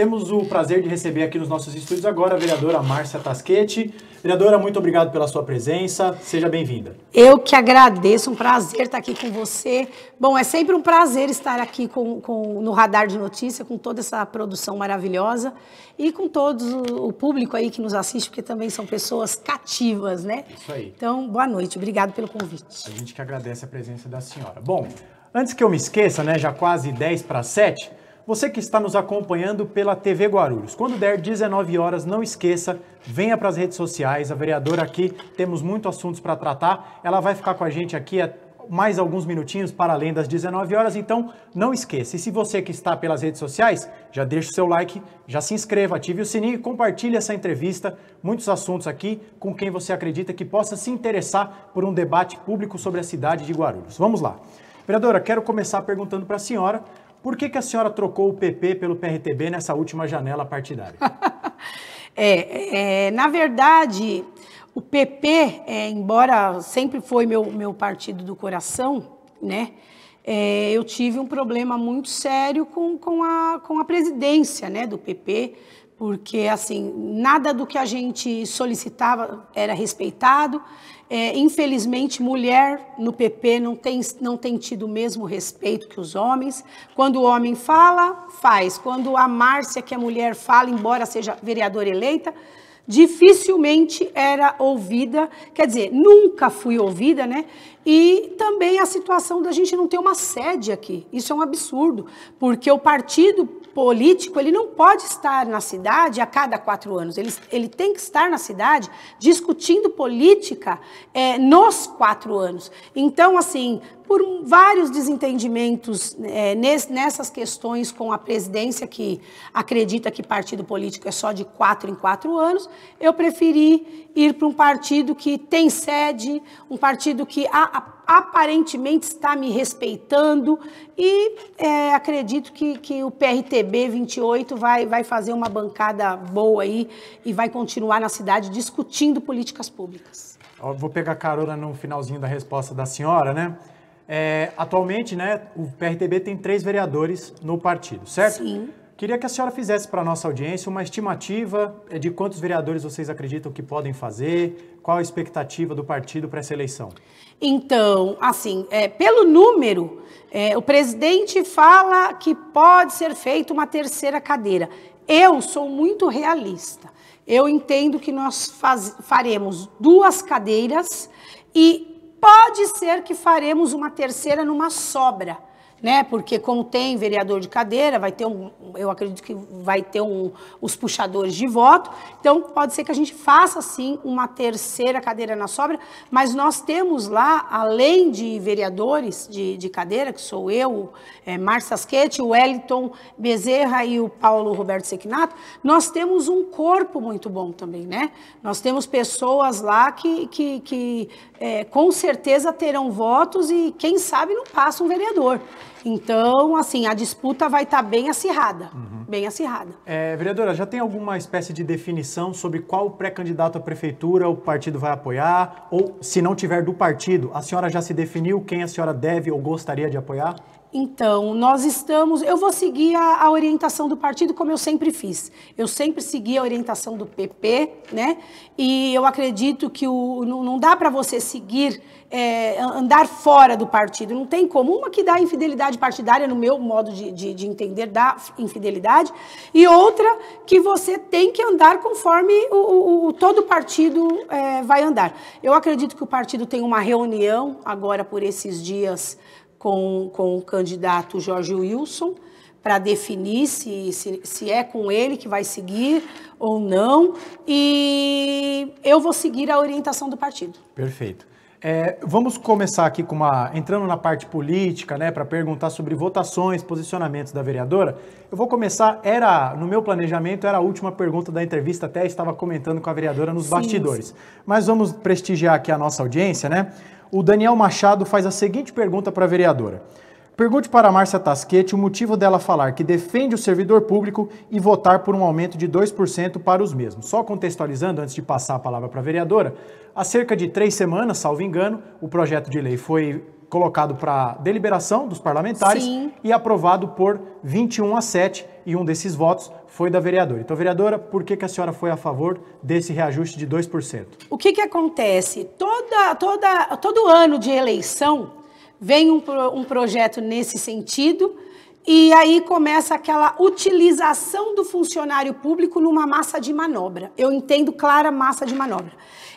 Temos o prazer de receber aqui nos nossos estúdios agora a vereadora Márcia Tasquete. Vereadora, muito obrigado pela sua presença. Seja bem-vinda. Eu que agradeço, um prazer estar aqui com você. Bom, é sempre um prazer estar aqui com, com, no Radar de Notícia, com toda essa produção maravilhosa e com todo o público aí que nos assiste, porque também são pessoas cativas, né? Isso aí. Então, boa noite, obrigado pelo convite. A gente que agradece a presença da senhora. Bom, antes que eu me esqueça, né, já quase 10 para 7, você que está nos acompanhando pela TV Guarulhos, quando der 19 horas, não esqueça, venha para as redes sociais. A vereadora aqui, temos muitos assuntos para tratar. Ela vai ficar com a gente aqui é, mais alguns minutinhos para além das 19 horas, então não esqueça. E se você que está pelas redes sociais, já deixa o seu like, já se inscreva, ative o sininho e compartilhe essa entrevista. Muitos assuntos aqui com quem você acredita que possa se interessar por um debate público sobre a cidade de Guarulhos. Vamos lá. Vereadora, quero começar perguntando para a senhora por que, que a senhora trocou o PP pelo PRTB nessa última janela partidária? é, é, na verdade, o PP, é, embora sempre foi meu, meu partido do coração, né? É, eu tive um problema muito sério com, com, a, com a presidência né, do PP, porque assim nada do que a gente solicitava era respeitado. É, infelizmente, mulher no PP não tem, não tem tido o mesmo respeito que os homens. Quando o homem fala, faz. Quando a Márcia, que é mulher, fala, embora seja vereadora eleita, dificilmente era ouvida. Quer dizer, nunca fui ouvida, né? E também a situação da gente não ter uma sede aqui. Isso é um absurdo, porque o partido político ele não pode estar na cidade a cada quatro anos, ele, ele tem que estar na cidade discutindo política é, nos quatro anos. Então, assim, por vários desentendimentos é, nessas questões com a presidência, que acredita que partido político é só de quatro em quatro anos, eu preferi ir para um partido que tem sede, um partido que aparentemente está me respeitando e é, acredito que, que o PRTB 28 vai, vai fazer uma bancada boa aí e vai continuar na cidade discutindo políticas públicas. Eu vou pegar carona no finalzinho da resposta da senhora, né? É, atualmente, né, o PRTB tem três vereadores no partido, certo? Sim. Queria que a senhora fizesse para a nossa audiência uma estimativa é, de quantos vereadores vocês acreditam que podem fazer, qual a expectativa do partido para essa eleição. Então, assim, é, pelo número, é, o presidente fala que pode ser feita uma terceira cadeira. Eu sou muito realista. Eu entendo que nós faz, faremos duas cadeiras e Pode ser que faremos uma terceira numa sobra né? Porque como tem vereador de cadeira, vai ter um, eu acredito que vai ter um, os puxadores de voto. Então pode ser que a gente faça sim uma terceira cadeira na sobra, mas nós temos lá, além de vereadores de, de cadeira, que sou eu, é, Márcio Sasquete, o Wellington Bezerra e o Paulo Roberto Sequinato, nós temos um corpo muito bom também, né? Nós temos pessoas lá que, que, que é, com certeza terão votos e quem sabe não passa um vereador. Então, assim, a disputa vai estar tá bem acirrada, uhum. bem acirrada. É, vereadora, já tem alguma espécie de definição sobre qual pré-candidato à prefeitura o partido vai apoiar? Ou, se não tiver do partido, a senhora já se definiu quem a senhora deve ou gostaria de apoiar? Então, nós estamos. Eu vou seguir a, a, orientação do partido, como eu sempre fiz. Eu sempre segui a orientação do PP, né? E eu acredito que o, não, não dá para você seguir, é, andar fora do partido. Não tem como. Uma que dá infidelidade partidária, no meu modo de, de, de entender, dá infidelidade. E outra que você tem que andar conforme o, o todo partido é, vai andar. Eu acredito que o partido tem uma reunião agora por esses dias com, com o candidato Jorge Wilson para definir se, se, se, é com ele que vai seguir ou não. E eu vou seguir a orientação do partido. Perfeito. É, vamos começar aqui com uma entrando na parte política, né, para perguntar sobre votações, posicionamentos da vereadora. Eu vou começar. Era no meu planejamento era a última pergunta da entrevista. Até estava comentando com a vereadora nos sim, bastidores. Sim. Mas vamos prestigiar aqui a nossa audiência, né? O Daniel Machado faz a seguinte pergunta para a vereadora. Pergunte para a Márcia Tasquete o motivo dela falar que defende o servidor público e votar por um aumento de 2% para os mesmos. Só contextualizando, antes de passar a palavra para a vereadora, há cerca de três semanas, salvo engano, o projeto de lei foi colocado para deliberação dos parlamentares Sim. e aprovado por 21 a 7, e um desses votos foi da vereadora. Então, vereadora, por que, que a senhora foi a favor desse reajuste de 2%? O que, que acontece? Toda, toda, todo ano de eleição, vem um, um projeto nesse sentido, e aí começa aquela utilização do funcionário público numa massa de manobra. Eu entendo clara massa de manobra.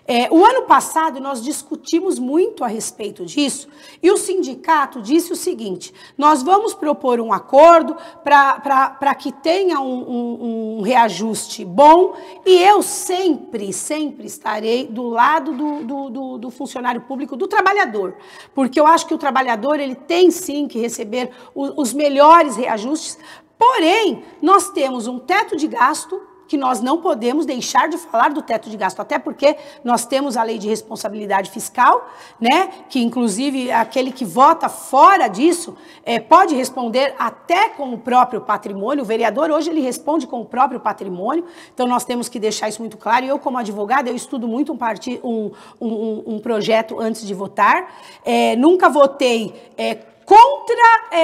É, o ano passado nós discutimos muito a respeito disso e o sindicato disse o seguinte: nós vamos propor um acordo para que tenha um, um, um, reajuste bom e eu sempre, sempre estarei do lado do, do, do, do funcionário público, do trabalhador, porque eu acho que o trabalhador ele tem sim que receber o, os melhores reajustes. Porém, nós temos um teto de gasto que nós não podemos deixar de falar do teto de gasto, até porque nós temos a lei de responsabilidade fiscal, né? Que inclusive aquele que vota fora disso é, pode responder até com o próprio patrimônio. O vereador hoje ele responde com o próprio patrimônio. Então nós temos que deixar isso muito claro. eu como advogada eu estudo muito um, partido, um, um, um projeto antes de votar. É, nunca votei é, contra é,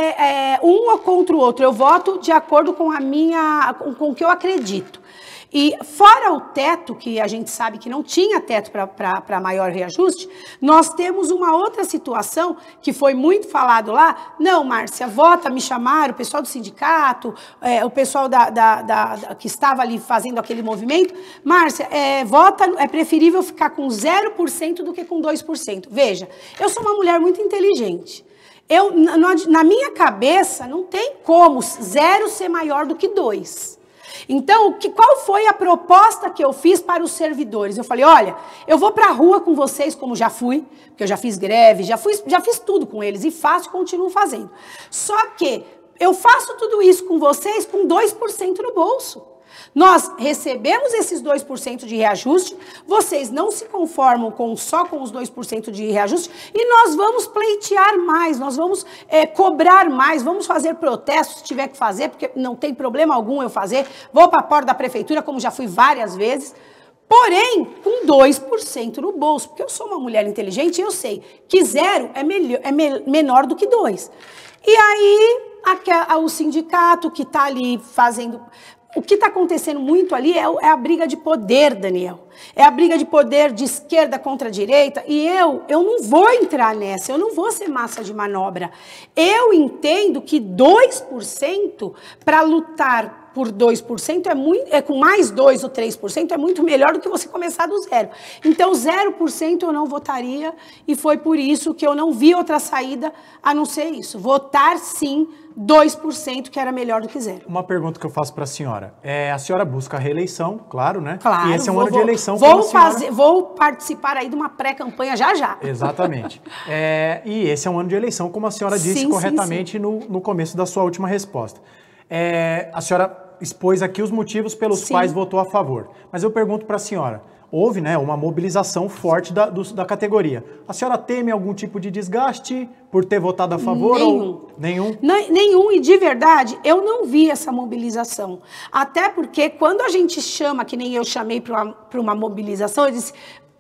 é, um ou contra o outro. Eu voto de acordo com a minha, com o que eu acredito. E fora o teto, que a gente sabe que não tinha teto para maior reajuste, nós temos uma outra situação que foi muito falado lá. Não, Márcia, vota, me chamaram, o pessoal do sindicato, é, o pessoal da, da, da, da, que estava ali fazendo aquele movimento. Márcia, é, vota, é preferível ficar com 0% do que com 2%. Veja, eu sou uma mulher muito inteligente. Eu, na, na minha cabeça, não tem como zero ser maior do que dois. Então, que, qual foi a proposta que eu fiz para os servidores? Eu falei, olha, eu vou para a rua com vocês, como já fui, porque eu já fiz greve, já, fui, já fiz tudo com eles, e faço e continuo fazendo. Só que eu faço tudo isso com vocês com 2% no bolso. Nós recebemos esses 2% de reajuste, vocês não se conformam com só com os 2% de reajuste e nós vamos pleitear mais, nós vamos é, cobrar mais, vamos fazer protestos se tiver que fazer, porque não tem problema algum eu fazer. Vou para a porta da prefeitura, como já fui várias vezes. Porém, com 2% no bolso, porque eu sou uma mulher inteligente, e eu sei que zero é, melhor, é me menor do que dois. E aí, o sindicato que está ali fazendo, o que está acontecendo muito ali é, é, a briga de poder, Daniel. É a briga de poder de esquerda contra direita. E eu, eu não vou entrar nessa, eu não vou ser massa de manobra. Eu entendo que 2% para lutar por 2% é muito, é com mais 2 ou 3% é muito melhor do que você começar do zero. Então, 0% eu não votaria e foi por isso que eu não vi outra saída a não ser isso. Votar sim 2%, que era melhor do que zero. Uma pergunta que eu faço para a senhora. É, a senhora busca a reeleição, claro, né? Claro. E esse é um vou, ano de eleição. Vou, fazer, vou participar aí de uma pré-campanha já já. Exatamente. é, e esse é um ano de eleição, como a senhora disse sim, corretamente sim, sim. No, no começo da sua última resposta. É, a senhora expôs aqui os motivos pelos Sim. quais votou a favor. Mas eu pergunto para a senhora, houve né, uma mobilização forte da, do, da categoria. A senhora teme algum tipo de desgaste por ter votado a favor? Nenhum. Ou... Nenhum? N nenhum, e de verdade, eu não vi essa mobilização. Até porque quando a gente chama, que nem eu chamei para uma, uma mobilização, eu disse,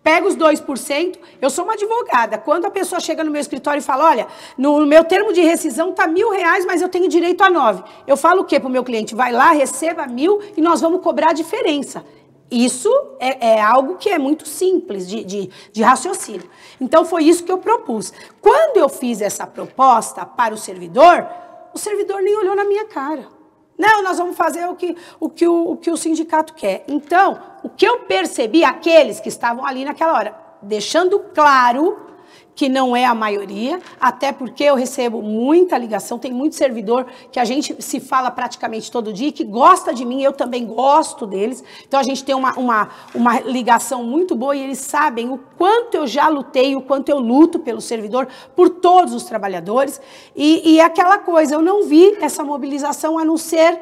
pega os 2%, eu sou uma advogada. Quando a pessoa chega no meu escritório e fala, olha, no meu termo de rescisão tá mil reais, mas eu tenho direito a nove. Eu falo o quê para o meu cliente? Vai lá, receba mil e nós vamos cobrar a diferença. Isso é, é, algo que é muito simples de, de, de, raciocínio. Então, foi isso que eu propus. Quando eu fiz essa proposta para o servidor, o servidor nem olhou na minha cara. Não, nós vamos fazer o que o, que o, o, que o sindicato quer. Então, o que eu percebi, aqueles que estavam ali naquela hora, deixando claro que não é a maioria, até porque eu recebo muita ligação, tem muito servidor que a gente se fala praticamente todo dia, que gosta de mim, eu também gosto deles. Então a gente tem uma, uma, uma ligação muito boa e eles sabem o quanto eu já lutei, o quanto eu luto pelo servidor, por todos os trabalhadores. E, e é aquela coisa, eu não vi essa mobilização a não ser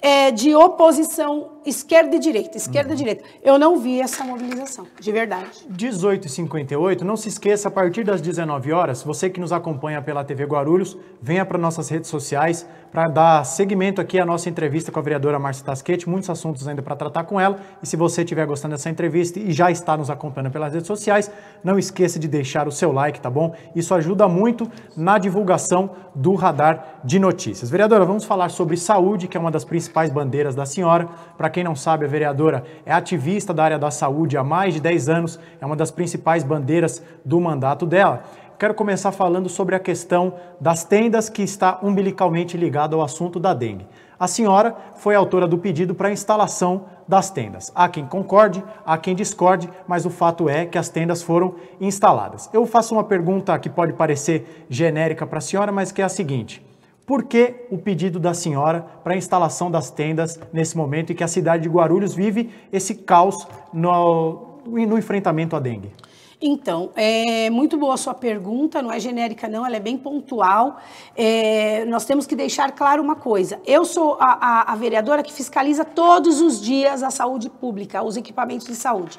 é, de oposição esquerda e direita, esquerda uhum. e direita. Eu não vi essa mobilização, de verdade. 18h58, não se esqueça, a partir das 19 horas, você que nos acompanha pela TV Guarulhos, venha para nossas redes sociais para dar seguimento aqui à nossa entrevista com a vereadora Márcia Tasquete, muitos assuntos ainda para tratar com ela. E se você estiver gostando dessa entrevista e já está nos acompanhando pelas redes sociais, não esqueça de deixar o seu like, tá bom? Isso ajuda muito na divulgação do radar de notícias. Vereadora, vamos falar sobre saúde, que é uma das principais bandeiras da senhora, para quem não sabe, a vereadora é ativista da área da saúde há mais de 10 anos, é uma das principais bandeiras do mandato dela quero começar falando sobre a questão das tendas que está umbilicalmente ligada ao assunto da dengue. A senhora foi autora do pedido para a instalação das tendas. Há quem concorde, há quem discorde, mas o fato é que as tendas foram instaladas. Eu faço uma pergunta que pode parecer genérica para a senhora, mas que é a seguinte: por que o pedido da senhora para a instalação das tendas nesse momento em que a cidade de Guarulhos vive esse caos no, no enfrentamento à dengue? Então, é muito boa a sua pergunta, não é genérica não, ela é bem pontual. É, nós temos que deixar claro uma coisa, eu sou a, a, a, vereadora que fiscaliza todos os dias a saúde pública, os equipamentos de saúde.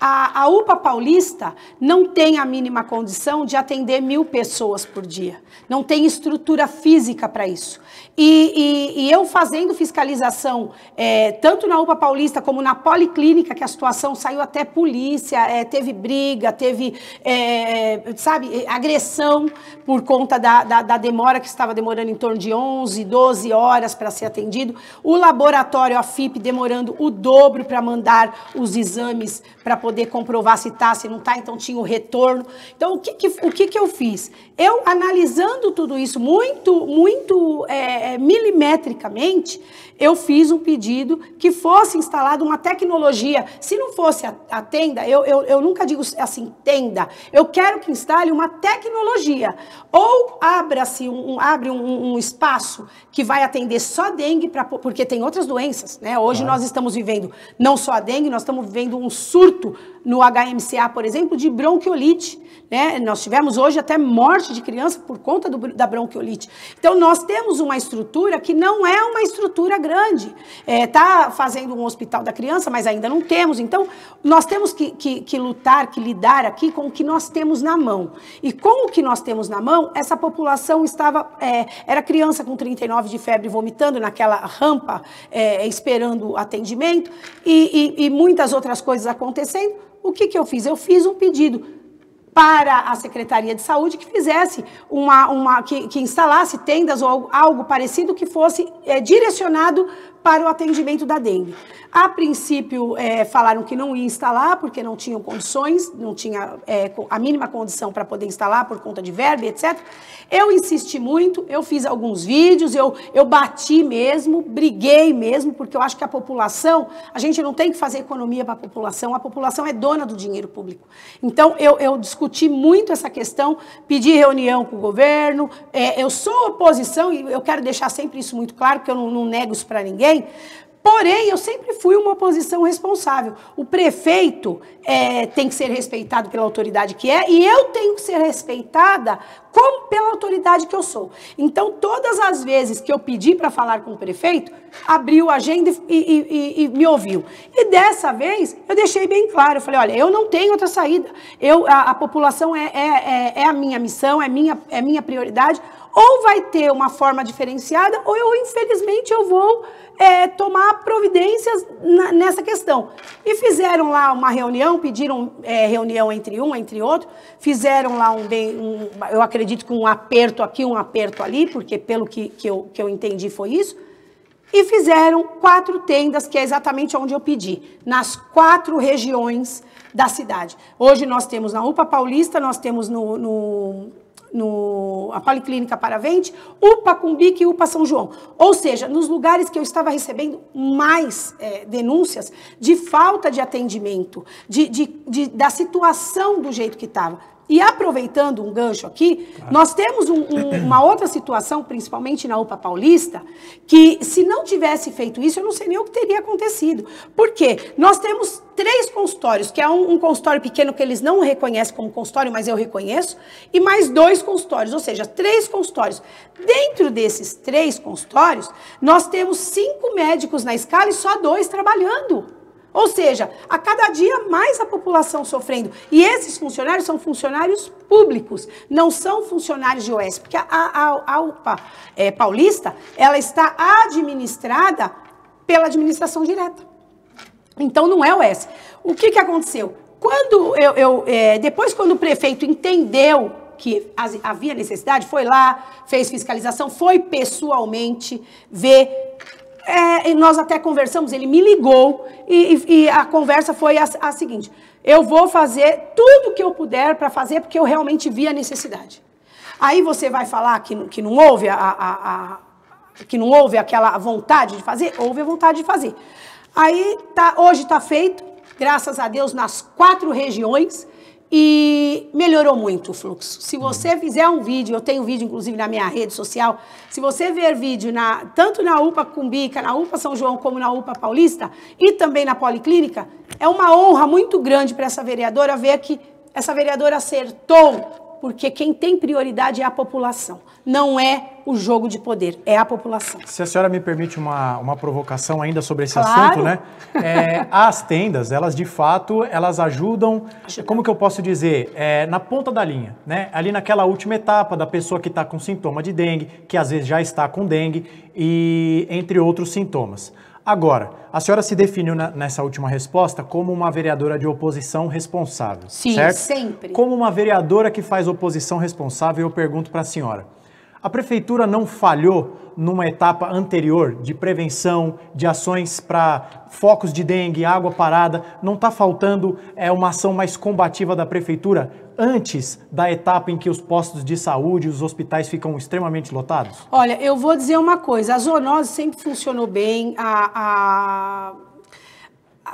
A, a UPA paulista não tem a mínima condição de atender mil pessoas por dia. Não tem estrutura física para isso. E, e, e, eu fazendo fiscalização, é, tanto na UPA paulista como na policlínica, que a situação saiu até polícia, é, teve briga, teve, é, é sabe, agressão por conta da, da, da demora, que estava demorando em torno de 11, 12 horas para ser atendido. O laboratório, a FIP, demorando o dobro para mandar os exames para poder comprovar se está, se não está, então tinha o retorno. Então, o que, que o que, que eu fiz? Eu, analisando tudo isso muito, muito é, é milimetricamente, eu fiz um pedido que fosse instalada uma tecnologia. Se não fosse a, a tenda, eu, eu, eu nunca digo assim, tenda. Eu quero que instale uma tecnologia. Ou abra-se um, um, abre um, um, espaço que vai atender só dengue, pra, porque tem outras doenças. Né? Hoje ah. nós estamos vivendo não só a dengue, nós estamos vivendo um surto do no HMCA, por exemplo, de bronquiolite. Né? Nós tivemos hoje até morte de criança por conta do, da bronquiolite. Então, nós temos uma estrutura que não é uma estrutura grande. Está é, tá fazendo um hospital da criança, mas ainda não temos. Então, nós temos que, que, que lutar, que lidar aqui com o que nós temos na mão. E com o que nós temos na mão, essa população estava. É, era criança com 39 de febre vomitando naquela rampa, é, esperando atendimento, e, e, e muitas outras coisas acontecendo o que, que eu fiz? Eu fiz um pedido para a Secretaria de Saúde que fizesse uma, uma que, que instalasse tendas ou algo, algo parecido que fosse é, direcionado para o atendimento da dengue. A princípio, é, falaram que não ia instalar, porque não tinham condições, não tinha é, a mínima condição para poder instalar por conta de verba, etc. Eu insisti muito, eu fiz alguns vídeos, eu, eu bati mesmo, briguei mesmo, porque eu acho que a população, a gente não tem que fazer economia para a população, a população é dona do dinheiro público. Então, eu, eu discuti muito essa questão, pedi reunião com o governo, é, eu sou oposição, e eu quero deixar sempre isso muito claro, porque eu não, não nego isso para ninguém, bem. Porém, eu sempre fui uma oposição responsável. O prefeito é, tem que ser respeitado pela autoridade que é e eu tenho que ser respeitada como pela autoridade que eu sou. Então, todas as vezes que eu pedi para falar com o prefeito, abriu a agenda e, e, e, e, me ouviu. E dessa vez, eu deixei bem claro. Eu falei, olha, eu não tenho outra saída. Eu, a, a população é, é, é, é a minha missão, é minha, é minha prioridade ou vai ter uma forma diferenciada, ou eu, infelizmente, eu vou é, tomar providências na, nessa questão. E fizeram lá uma reunião, pediram é, reunião entre um, entre outro, fizeram lá um bem, um, eu acredito que um aperto aqui, um aperto ali, porque pelo que, que, eu, que eu entendi foi isso, e fizeram quatro tendas, que é exatamente onde eu pedi, nas quatro regiões da cidade. Hoje nós temos na UPA Paulista, nós temos no, no no a Policlínica Paravente, UPA Cumbica e UPA São João. Ou seja, nos lugares que eu estava recebendo mais é, denúncias de falta de atendimento, de, de, de, da situação do jeito que estava. E aproveitando um gancho aqui, claro. nós temos um, um, uma outra situação, principalmente na UPA Paulista, que se não tivesse feito isso, eu não sei nem o que teria acontecido. Por quê? Nós temos três consultórios, que é um, um consultório pequeno que eles não reconhecem como consultório, mas eu reconheço, e mais dois consultórios, ou seja, três consultórios. Dentro desses três consultórios, nós temos cinco médicos na escala e só dois trabalhando. Ou seja, a cada dia mais a população sofrendo. E esses funcionários são funcionários públicos, não são funcionários de OS, porque a, a, a UPA é, paulista ela está administrada pela administração direta. Então não é OS. O que, que aconteceu? Quando eu, eu é, depois quando o prefeito entendeu que havia necessidade, foi lá, fez fiscalização, foi pessoalmente ver é, nós até conversamos, ele me ligou e, e, e a conversa foi a, a, seguinte: eu vou fazer tudo que eu puder para fazer porque eu realmente vi a necessidade. Aí você vai falar que, que não houve a, a, que não houve aquela vontade de fazer, houve a vontade de fazer. Aí tá, hoje está feito, graças a Deus nas quatro regiões e melhorou muito o fluxo. Se você uhum. fizer um vídeo, eu tenho vídeo inclusive na minha rede social, se você ver vídeo na, tanto na UPA Cumbica, na UPA São João, como na UPA Paulista e também na Policlínica, é uma honra muito grande para essa vereadora ver que essa vereadora acertou porque quem tem prioridade é a população, não é o jogo de poder, é a população. Se a senhora me permite uma, uma provocação ainda sobre esse claro. assunto, né? É, as tendas, elas de fato, elas ajudam, Ajuda. como que eu posso dizer, é, na ponta da linha, né? Ali naquela última etapa da pessoa que está com sintoma de dengue, que às vezes já está com dengue, e entre outros sintomas. Agora, a senhora se definiu na, nessa última resposta como uma vereadora de oposição responsável. Sim, certo? sempre. Como uma vereadora que faz oposição responsável, eu pergunto para a senhora. A prefeitura não falhou numa etapa anterior de prevenção, de ações para focos de dengue, água parada? Não está faltando é, uma ação mais combativa da prefeitura antes da etapa em que os postos de saúde, os hospitais ficam extremamente lotados? Olha, eu vou dizer uma coisa: a zoonose sempre funcionou bem, a, a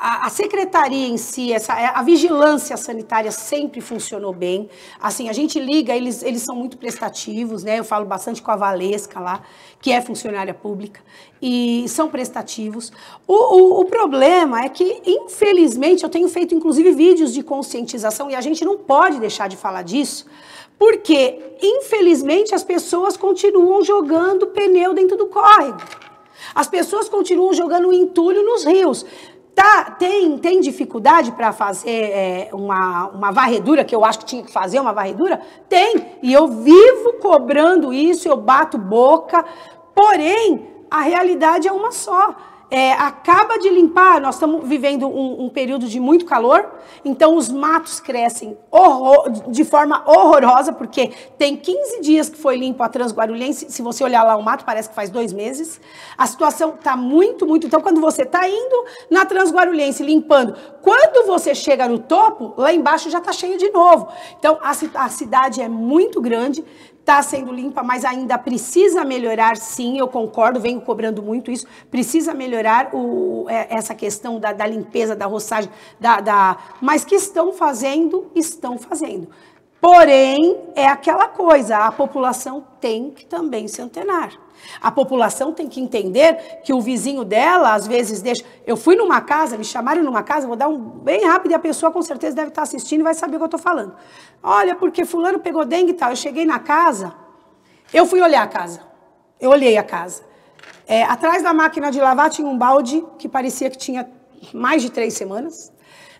a, a, secretaria em si, essa, é, a vigilância sanitária sempre funcionou bem. Assim, a gente liga, eles, eles são muito prestativos, né? Eu falo bastante com a Valesca lá, que é funcionária pública, e são prestativos. O, o, o problema é que, infelizmente, eu tenho feito inclusive vídeos de conscientização e a gente não pode deixar de falar disso. Porque, infelizmente, as pessoas continuam jogando pneu dentro do córrego. As pessoas continuam jogando entulho nos rios. Tá, tem, tem dificuldade para fazer é, uma, uma varredura, que eu acho que tinha que fazer uma varredura? Tem, e eu vivo cobrando isso, eu bato boca, porém, a realidade é uma só é, acaba de limpar, nós estamos vivendo um, um, período de muito calor, então os matos crescem horror, de forma horrorosa, porque tem 15 dias que foi limpo a Transguarulhense, se você olhar lá o mato, parece que faz dois meses. A situação está muito, muito. Então, quando você está indo na Transguarulhense limpando, quando você chega no topo, lá embaixo já está cheio de novo. Então, a, a cidade é muito grande está sendo limpa, mas ainda precisa melhorar, sim, eu concordo, venho cobrando muito isso, precisa melhorar o, é, essa questão da, da limpeza, da roçagem, da, da, mas que estão fazendo, estão fazendo. Porém, é aquela coisa, a população tem que também se antenar. A população tem que entender que o vizinho dela, às vezes, deixa. Eu fui numa casa, me chamaram numa casa, vou dar um bem rápido e a pessoa com certeza deve estar assistindo e vai saber o que eu estou falando. Olha, porque Fulano pegou dengue e tal. Eu cheguei na casa, eu fui olhar a casa. Eu olhei a casa. É, atrás da máquina de lavar tinha um balde que parecia que tinha mais de três semanas.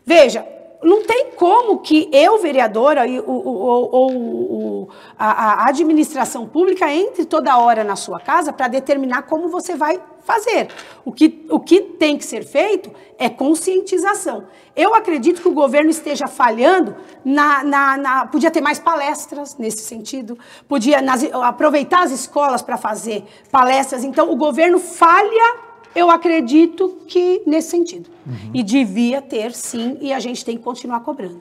Veja, não tem como que eu, vereadora, ou, a, a administração pública entre toda hora na sua casa para determinar como você vai fazer. O que, o que tem que ser feito é conscientização. Eu acredito que o governo esteja falhando na. na, na podia ter mais palestras nesse sentido, podia nas, aproveitar as escolas para fazer palestras. Então, o governo falha eu acredito que nesse sentido. Uhum. E devia ter, sim, e a gente tem que continuar cobrando.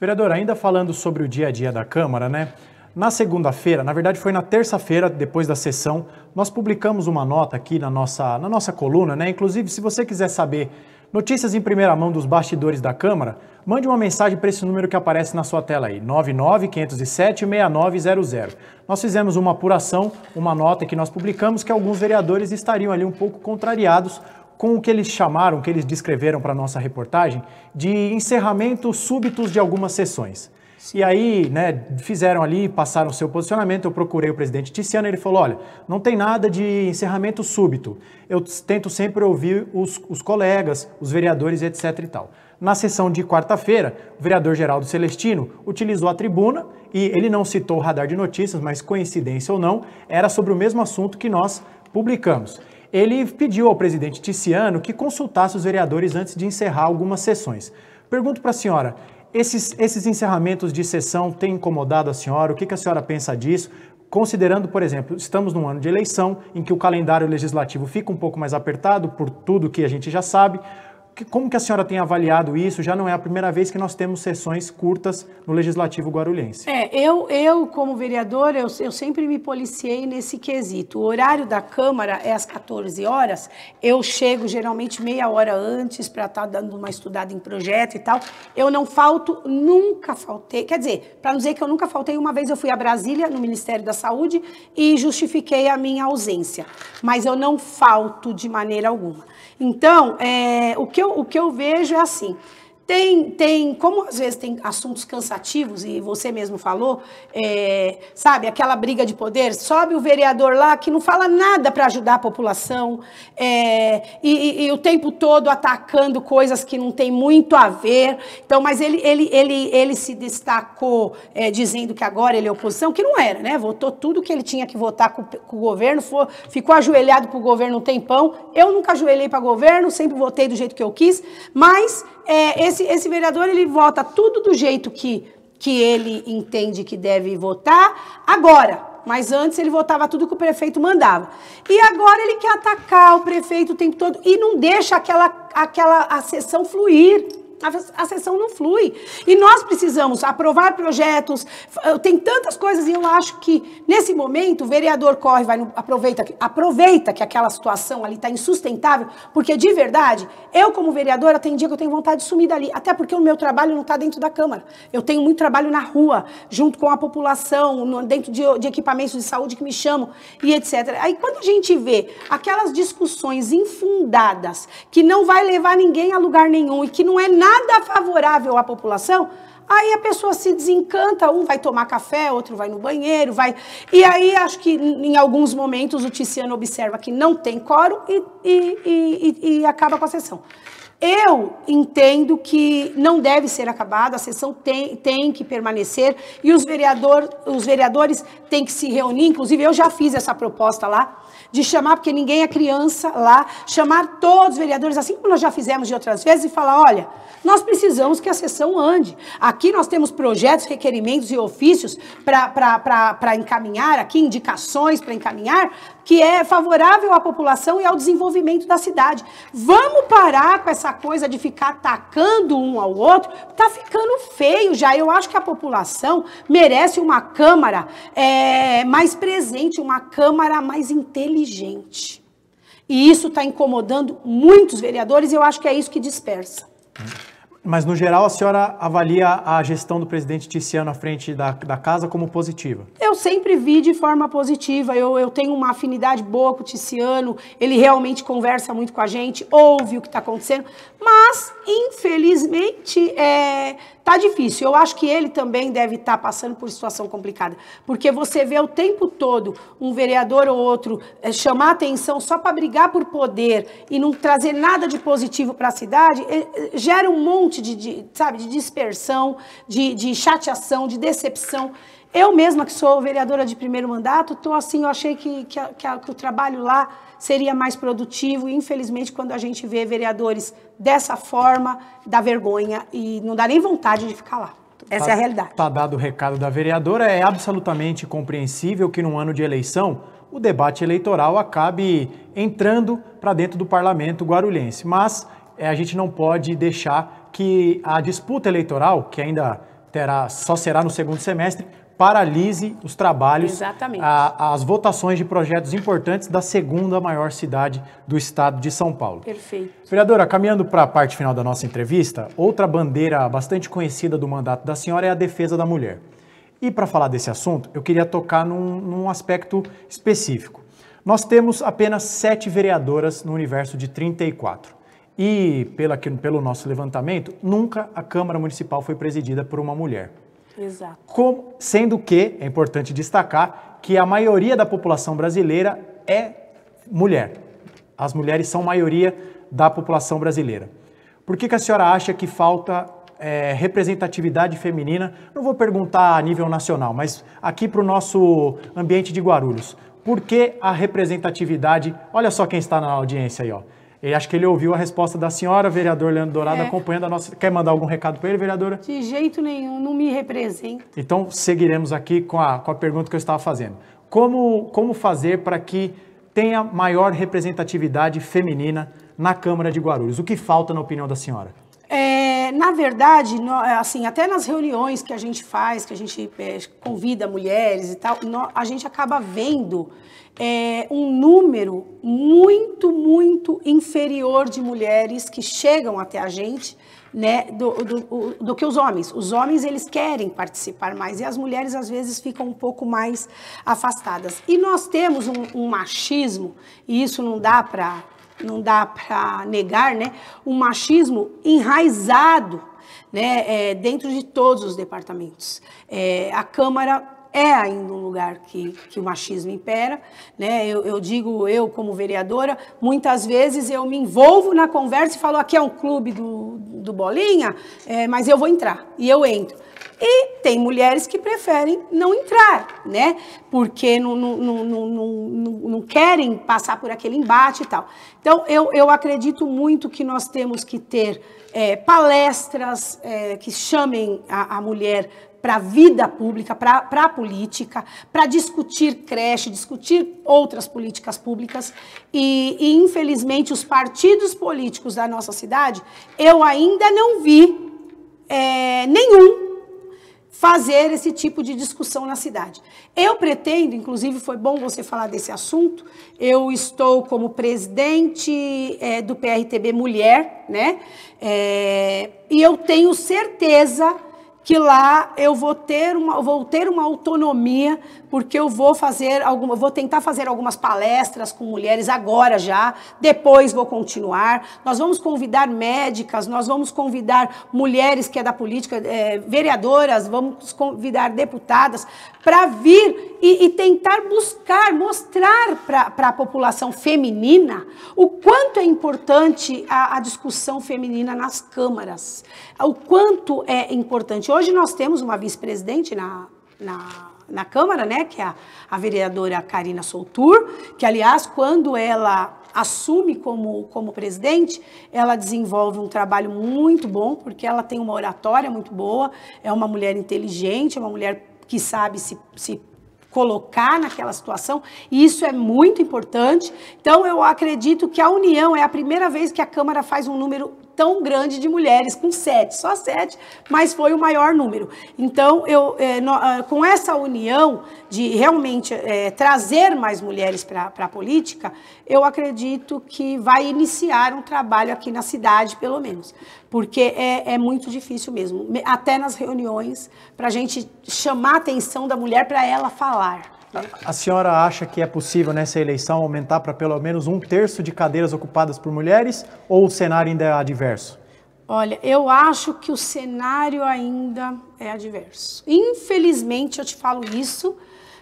Vereadora, ainda falando sobre o dia a dia da Câmara, né? Na segunda-feira, na verdade foi na terça-feira, depois da sessão, nós publicamos uma nota aqui na nossa, na nossa coluna, né? Inclusive, se você quiser saber Notícias em primeira mão dos bastidores da Câmara? Mande uma mensagem para esse número que aparece na sua tela aí, 99507-6900. Nós fizemos uma apuração, uma nota que nós publicamos que alguns vereadores estariam ali um pouco contrariados com o que eles chamaram, o que eles descreveram para a nossa reportagem, de encerramento súbitos de algumas sessões. E aí, né, fizeram ali, passaram o seu posicionamento, eu procurei o presidente Tiziano, ele falou, olha, não tem nada de encerramento súbito, eu tento sempre ouvir os, os colegas, os vereadores, etc e tal. Na sessão de quarta-feira, o vereador Geraldo Celestino utilizou a tribuna e ele não citou o radar de notícias, mas coincidência ou não, era sobre o mesmo assunto que nós publicamos ele pediu ao presidente Ticiano que consultasse os vereadores antes de encerrar algumas sessões. Pergunto para a senhora, esses, esses encerramentos de sessão têm incomodado a senhora? O que, que a senhora pensa disso? considerando, por exemplo, estamos num ano de eleição em que o calendário legislativo fica um pouco mais apertado por tudo que a gente já sabe, como que a senhora tem avaliado isso? Já não é a primeira vez que nós temos sessões curtas no Legislativo Guarulhense. É, eu, eu como vereadora, eu, eu sempre me policiei nesse quesito. O horário da Câmara é às 14 horas, eu chego geralmente meia hora antes para estar tá dando uma estudada em projeto e tal. Eu não falto, nunca faltei, quer dizer, para não dizer que eu nunca faltei, uma vez eu fui a Brasília, no Ministério da Saúde, e justifiquei a minha ausência. Mas eu não falto de maneira alguma. Então, é, o, que eu, o que eu vejo é assim: tem, tem, como às vezes tem assuntos cansativos, e você mesmo falou, é, sabe, aquela briga de poder, sobe o vereador lá que não fala nada para ajudar a população, é, e, e, e, o tempo todo atacando coisas que não tem muito a ver. Então, mas ele, ele, ele, ele se destacou é, dizendo que agora ele é oposição, que não era, né? Votou tudo que ele tinha que votar com, com o governo, foi, ficou ajoelhado para o governo um tempão. Eu nunca ajoelhei para governo, sempre votei do jeito que eu quis, mas é, esse, esse vereador ele vota tudo do jeito que, que ele entende que deve votar agora. Mas antes ele votava tudo que o prefeito mandava. E agora ele quer atacar o prefeito o tempo todo e não deixa aquela, aquela a sessão fluir a, a sessão não flui. E nós precisamos aprovar projetos, tem tantas coisas, e eu acho que nesse momento o vereador corre, vai no, aproveita, aproveita que aquela situação ali está insustentável, porque de verdade, eu como vereadora, tem dia que eu tenho vontade de sumir dali, até porque o meu trabalho não está dentro da Câmara. Eu tenho muito trabalho na rua, junto com a população, no, dentro de, de equipamentos de saúde que me chamam e etc. Aí quando a gente vê aquelas discussões infundadas, que não vai levar ninguém a lugar nenhum e que não é nada nada favorável à população, aí a pessoa se desencanta, um vai tomar café, outro vai no banheiro, vai. E aí acho que em alguns momentos o Tiziano observa que não tem coro e, e, e, e acaba com a sessão. Eu entendo que não deve ser acabada, a sessão tem, tem que permanecer e os, vereador, os vereadores têm que se reunir. Inclusive, eu já fiz essa proposta lá, de chamar, porque ninguém é criança lá, chamar todos os vereadores, assim como nós já fizemos de outras vezes, e falar: olha, nós precisamos que a sessão ande. Aqui nós temos projetos, requerimentos e ofícios para encaminhar, aqui indicações para encaminhar, que é favorável à população e ao desenvolvimento da cidade. Vamos parar com essa coisa de ficar atacando um ao outro. Tá ficando feio já. Eu acho que a população merece uma Câmara é, mais presente, uma Câmara mais inteligente. E isso está incomodando muitos vereadores e eu acho que é isso que dispersa. Mas, no geral, a senhora avalia a gestão do presidente Tiziano à frente da, da casa como positiva? Eu sempre vi de forma positiva. Eu, eu tenho uma afinidade boa com o Tiziano. Ele realmente conversa muito com a gente, ouve o que está acontecendo. Mas, infelizmente, é, tá difícil. Eu acho que ele também deve estar tá passando por situação complicada, porque você vê o tempo todo um vereador ou outro é, chamar atenção só para brigar por poder e não trazer nada de positivo para a cidade, é, é, gera um monte monte de, de sabe, de dispersão, de, de chateação, de decepção. Eu mesma, que sou vereadora de primeiro mandato, tô assim, eu achei que, que, que, que o trabalho lá seria mais produtivo. E, infelizmente, quando a gente vê vereadores dessa forma, dá vergonha e não dá nem vontade de ficar lá. Essa tá, é a tá realidade. Está dado o recado da vereadora. É absolutamente compreensível que, num ano de eleição, o debate eleitoral acabe entrando para dentro do parlamento guarulhense. Mas é, a gente não pode deixar que a disputa eleitoral, que ainda terá, só será no segundo semestre, paralise os trabalhos, a, as votações de projetos importantes da segunda maior cidade do estado de São Paulo. Perfeito. Vereadora, caminhando para a parte final da nossa entrevista, outra bandeira bastante conhecida do mandato da senhora é a defesa da mulher. E para falar desse assunto, eu queria tocar num, num aspecto específico. Nós temos apenas sete vereadoras no universo de 34. E, pela, pelo nosso levantamento, nunca a Câmara Municipal foi presidida por uma mulher. Exato. sendo que, é importante destacar, que a maioria da população brasileira é mulher. As mulheres são maioria da população brasileira. Por que, que a senhora acha que falta é, representatividade feminina? Não vou perguntar a nível nacional, mas aqui para o nosso ambiente de Guarulhos. Por que a representatividade? Olha só quem está na audiência aí, ó. Ele, acho que ele ouviu a resposta da senhora, vereador Leandro Dourado, é. acompanhando a nossa. Quer mandar algum recado para ele, vereadora? De jeito nenhum, não me representa. Então, seguiremos aqui com a, com a pergunta que eu estava fazendo. Como, como fazer para que tenha maior representatividade feminina na Câmara de Guarulhos? O que falta, na opinião da senhora? É, é, na verdade, no, é, assim, até nas reuniões que a gente faz, que a gente é, convida mulheres e tal, no, a gente acaba vendo é, um número muito, muito inferior de mulheres que chegam até a gente, né, do, do, do, que os homens. Os homens, eles querem participar mais e as mulheres, às vezes, ficam um pouco mais afastadas. E nós temos um, um machismo, e isso não dá para não dá para negar, né, um machismo enraizado né, é, dentro de todos os departamentos. É, a Câmara é ainda um lugar que, que o machismo impera, né? Eu, eu, digo, eu como vereadora, muitas vezes eu me envolvo na conversa e falo, aqui é um clube do, do Bolinha, é, mas eu vou entrar, e eu entro. E tem mulheres que preferem não entrar, né? Porque não, não, não, não, não querem passar por aquele embate e tal. Então, eu, eu acredito muito que nós temos que ter é, palestras é, que chamem a, a mulher para a vida pública, para a política, para discutir creche, discutir outras políticas públicas. E, e, infelizmente, os partidos políticos da nossa cidade, eu ainda não vi é, nenhum fazer esse tipo de discussão na cidade. Eu pretendo, inclusive foi bom você falar desse assunto, eu estou como presidente é, do PRTB Mulher, né? É, e eu tenho certeza que lá eu vou ter uma, vou ter uma autonomia, porque eu vou fazer alguma, vou tentar fazer algumas palestras com mulheres agora já, depois vou continuar. Nós vamos convidar médicas, nós vamos convidar mulheres que é da política, é, vereadoras, vamos convidar deputadas para vir e, e, tentar buscar, mostrar para a população feminina o quanto é importante a, a discussão feminina nas câmaras, o quanto é importante hoje nós temos uma vice-presidente na, na, na, Câmara, né, que é a, a vereadora Karina Soutur, que, aliás, quando ela assume como, como presidente, ela desenvolve um trabalho muito bom, porque ela tem uma oratória muito boa, é uma mulher inteligente, é uma mulher que sabe se, se colocar naquela situação, e isso é muito importante. Então, eu acredito que a união é a primeira vez que a Câmara faz um número tão grande de mulheres, com sete, só sete, mas foi o maior número. Então, eu, é, no, ah, com essa união de realmente é, trazer mais mulheres para a política, eu acredito que vai iniciar um trabalho aqui na cidade, pelo menos, porque é, é muito difícil mesmo, até nas reuniões, para a gente chamar a atenção da mulher para ela falar. A, senhora acha que é possível nessa eleição aumentar para pelo menos um terço de cadeiras ocupadas por mulheres ou o cenário ainda é adverso? Olha, eu acho que o cenário ainda é adverso. Infelizmente, eu te falo isso,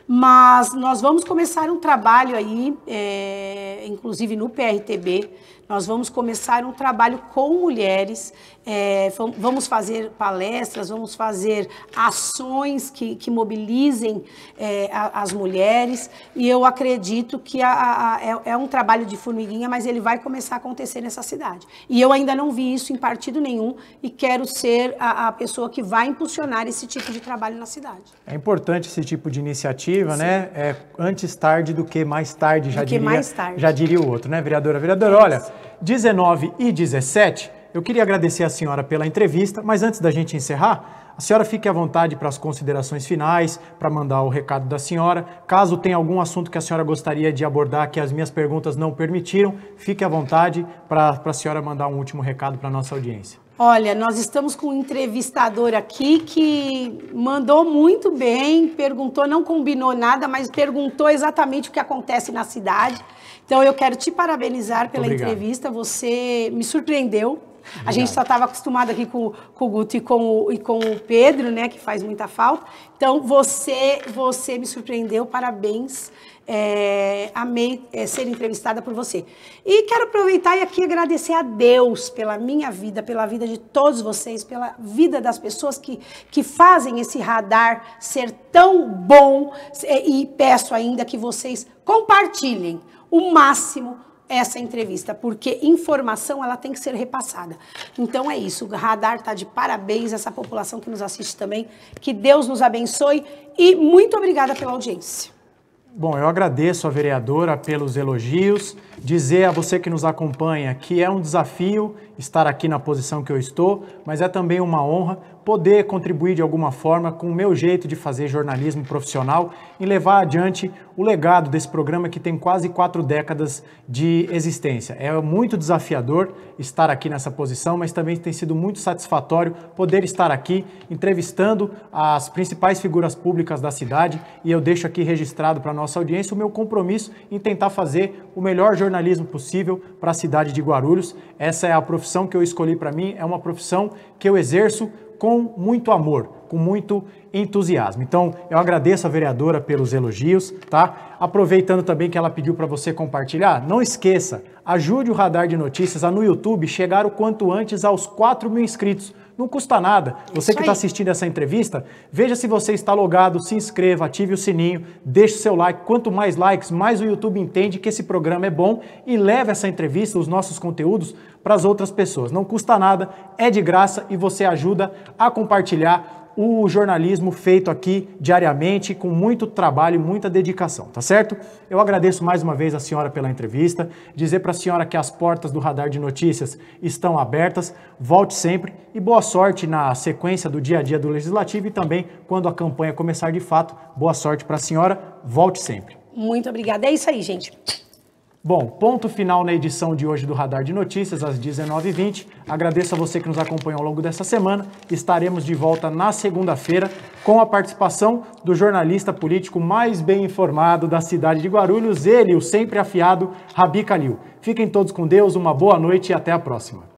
mas nós vamos começar um trabalho aí, é, inclusive no PRTB, nós vamos começar um trabalho com mulheres, é, vamos fazer palestras, vamos fazer ações que, que mobilizem é, as mulheres. E eu acredito que a, a, a, é, é, um trabalho de formiguinha, mas ele vai começar a acontecer nessa cidade. E eu ainda não vi isso em partido nenhum e quero ser a, pessoa que vai impulsionar esse tipo de trabalho na cidade. É importante esse tipo de iniciativa, Sim. né? É antes tarde do que mais tarde, já diria, mais tarde. já diria o outro, né, vereadora? Vereadora, olha, 19 e 17, eu queria agradecer a senhora pela entrevista, mas antes da gente encerrar, a senhora fique à vontade para as considerações finais, para mandar o recado da senhora. Caso tenha algum assunto que a senhora gostaria de abordar que as minhas perguntas não permitiram, fique à vontade para a senhora mandar um último recado para a nossa audiência. Olha, nós estamos com um entrevistador aqui que mandou muito bem, perguntou, não combinou nada, mas perguntou exatamente o que acontece na cidade. Então eu quero te parabenizar pela Obrigado. entrevista, você me surpreendeu. Obrigado. A gente só estava acostumado aqui com, com o Guto e com o, e com o Pedro, né, que faz muita falta. Então você você me surpreendeu, parabéns. É, amei é, ser entrevistada por você. E quero aproveitar e aqui agradecer a Deus pela minha vida, pela vida de todos vocês, pela vida das pessoas que, que fazem esse radar ser tão bom. E peço ainda que vocês compartilhem o máximo essa entrevista, porque informação ela tem que ser repassada. Então é isso, o Radar está de parabéns essa população que nos assiste também. Que Deus nos abençoe e muito obrigada pela audiência. Bom, eu agradeço a vereadora pelos elogios, dizer a você que nos acompanha que é um desafio estar aqui na posição que eu estou, mas é também uma honra poder contribuir de alguma forma com o meu jeito de fazer jornalismo profissional e levar adiante o legado desse programa que tem quase quatro décadas de existência. É muito desafiador estar aqui nessa posição, mas também tem sido muito satisfatório poder estar aqui entrevistando as principais figuras públicas da cidade e eu deixo aqui registrado para a nossa audiência o meu compromisso em tentar fazer o melhor jornalismo possível para a cidade de Guarulhos. Essa é a profissão que eu escolhi para mim, é uma profissão que eu exerço com muito amor, com muito entusiasmo. Então, eu agradeço a vereadora pelos elogios, tá? Aproveitando também que ela pediu para você compartilhar, não esqueça, ajude o Radar de Notícias a no YouTube chegar o quanto antes aos 4 mil inscritos não custa nada. É você que está assistindo essa entrevista, veja se você está logado, se inscreva, ative o sininho, deixe o seu like. Quanto mais likes, mais o YouTube entende que esse programa é bom e leva essa entrevista, os nossos conteúdos, para as outras pessoas. Não custa nada, é de graça e você ajuda a compartilhar o jornalismo feito aqui diariamente com muito trabalho e muita dedicação, tá certo? Eu agradeço mais uma vez a senhora pela entrevista, dizer para a senhora que as portas do Radar de Notícias estão abertas, volte sempre e boa sorte na sequência do dia a dia do Legislativo e também quando a campanha começar de fato, boa sorte para a senhora, volte sempre. Muito obrigada. É isso aí, gente. Bom, ponto final na edição de hoje do Radar de Notícias, às 19h20. Agradeço a você que nos acompanhou ao longo dessa semana. Estaremos de volta na segunda-feira com a participação do jornalista político mais bem informado da cidade de Guarulhos, ele, o sempre afiado Rabi Kalil. Fiquem todos com Deus, uma boa noite e até a próxima.